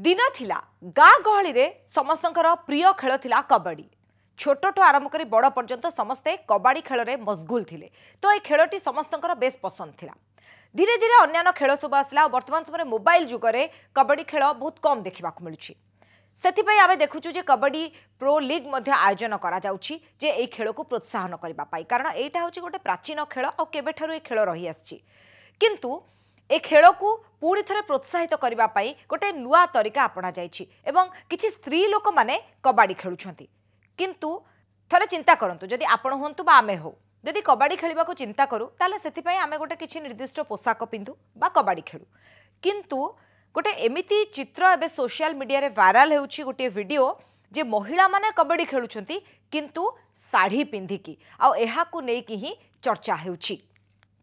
ଦିନ ଥିଲା ଗାଁ ଗହଳିରେ ସମସ୍ତଙ୍କର ପ୍ରିୟ ଖେଳ ଥିଲା କବାଡ଼ି ଛୋଟଠୁ ଆରମ୍ଭ କରି ବଡ଼ ପର୍ଯ୍ୟନ୍ତ ସମସ୍ତେ କବାଡ଼ି ଖେଳରେ ମସଗୁଲ ଥିଲେ ତ ଏ ଖେଳଟି ସମସ୍ତଙ୍କର ବେଶ୍ ପସନ୍ଦ ଥିଲା ଧୀରେ ଧୀରେ ଅନ୍ୟାନ୍ୟ ଖେଳ ସବୁ ଆସିଲା ଆଉ ବର୍ତ୍ତମାନ ସମୟରେ ମୋବାଇଲ ଯୁଗରେ କବାଡ଼ି ଖେଳ ବହୁତ କମ୍ ଦେଖିବାକୁ ମିଳୁଛି ସେଥିପାଇଁ ଆମେ ଦେଖୁଛୁ ଯେ କବାଡ଼ି ପ୍ରୋ ଲିଗ୍ ମଧ୍ୟ ଆୟୋଜନ କରାଯାଉଛି ଯେ ଏହି ଖେଳକୁ ପ୍ରୋତ୍ସାହନ କରିବା ପାଇଁ କାରଣ ଏଇଟା ହେଉଛି ଗୋଟେ ପ୍ରାଚୀନ ଖେଳ ଆଉ କେବେଠାରୁ ଏ ଖେଳ ରହିଆସିଛି କିନ୍ତୁ ଏ ଖେଳକୁ ପୁଣି ଥରେ ପ୍ରୋତ୍ସାହିତ କରିବା ପାଇଁ ଗୋଟେ ନୂଆ ତରିକା ଆପଣାଯାଇଛି ଏବଂ କିଛି ସ୍ତ୍ରୀ ଲୋକମାନେ କବାଡ଼ି ଖେଳୁଛନ୍ତି କିନ୍ତୁ ଥରେ ଚିନ୍ତା କରନ୍ତୁ ଯଦି ଆପଣ ହୁଅନ୍ତୁ ବା ଆମେ ହେଉ ଯଦି କବାଡ଼ି ଖେଳିବାକୁ ଚିନ୍ତା କରୁ ତାହେଲେ ସେଥିପାଇଁ ଆମେ ଗୋଟେ କିଛି ନିର୍ଦ୍ଦିଷ୍ଟ ପୋଷାକ ପିନ୍ଧୁ ବା କବାଡ଼ି ଖେଳୁ କିନ୍ତୁ ଗୋଟେ ଏମିତି ଚିତ୍ର ଏବେ ସୋସିଆଲ ମିଡ଼ିଆରେ ଭାଇରାଲ ହେଉଛି ଗୋଟିଏ ଭିଡ଼ିଓ ଯେ ମହିଳାମାନେ କବାଡ଼ି ଖେଳୁଛନ୍ତି କିନ୍ତୁ ଶାଢ଼ୀ ପିନ୍ଧିକି ଆଉ ଏହାକୁ ନେଇକି ହିଁ ଚର୍ଚ୍ଚା ହେଉଛି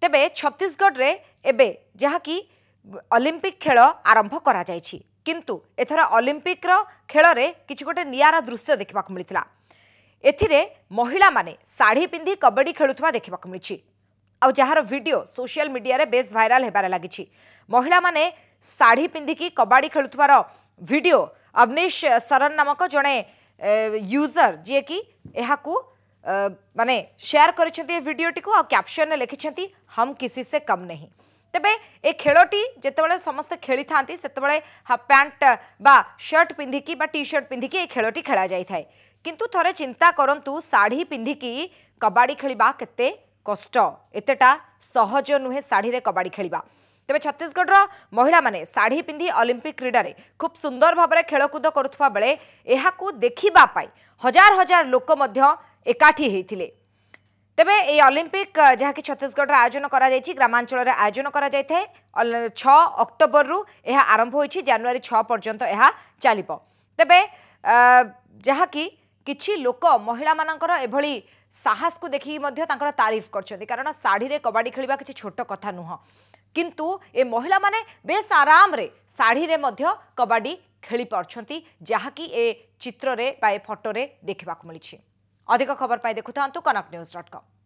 ତେବେ ଛତିଶଗଡ଼ରେ ଏବେ ଯାହାକି ଅଲିମ୍ପିକ୍ ଖେଳ ଆରମ୍ଭ କରାଯାଇଛି କିନ୍ତୁ ଏଥର ଅଲିମ୍ପିକ୍ର ଖେଳରେ କିଛି ଗୋଟେ ନିଆରା ଦୃଶ୍ୟ ଦେଖିବାକୁ ମିଳିଥିଲା ଏଥିରେ ମହିଳାମାନେ ଶାଢ଼ୀ ପିନ୍ଧି କବାଡ଼ି ଖେଳୁଥିବା ଦେଖିବାକୁ ମିଳିଛି ଆଉ ଯାହାର ଭିଡ଼ିଓ ସୋସିଆଲ ମିଡ଼ିଆରେ ବେଶ୍ ଭାଇରାଲ ହେବାରେ ଲାଗିଛି ମହିଳାମାନେ ଶାଢ଼ୀ ପିନ୍ଧିକି କବାଡ଼ି ଖେଳୁଥିବାର ଭିଡ଼ିଓ ଅବନିଶ ସରନ ନାମକ ଜଣେ ୟୁଜର ଯିଏକି ଏହାକୁ माने शेयर कर भिडटी को कैप्शन लिखिं हम किसी से कम नहीं तेबे ए खेलटी जितेबाला समस्ते खेली था से पैंट बा शर्ट पिंधिकी टी सर्ट पिंधिकी ए खेल खेला जाए किंतु थरे चिंता करूँ शाढ़ी पिंधिकी कबाड़ी खेल के कष्ट एतेटा सहज नुहे शाढ़ी कबाड़ी खेल तेज छत्तीशगढ़ महिला मैंने शाढ़ी पिंधि अलंपिक क्रीड़े खूब सुंदर भाव खेलकूद करुवा बेले देखा हजार हजार लोक একাঠি হয়েছিল তেবে এই অলিম্পিক যা কি ছত্তিশগড়ের আয়োজন করা যাই গ্রামাঞ্চলের আয়োজন করা যাই ছ অক্টোবর এহা আরম্ভ হয়েছে জানুয়ারি ছ পর্যন্ত এহা চালিব তেবে যা কি কিছু লোক মহিলা মানকর এভাবে সাহসকু দেখি মধ্যে তাঁর তারিফ করছেন কারণ শাড়ি কবাডি খেলা কিছু ছোট কথা নুহ কিন্তু এ মহিলা মানে বেশ আরামে শাড়ি মধ্য কবাডি খেলি পারছেন যা কি এ চিত্রের বা এ ফটোরে দেখা মিছে अधिक खबर पाई देखुं तो कनक न्यूज डट कम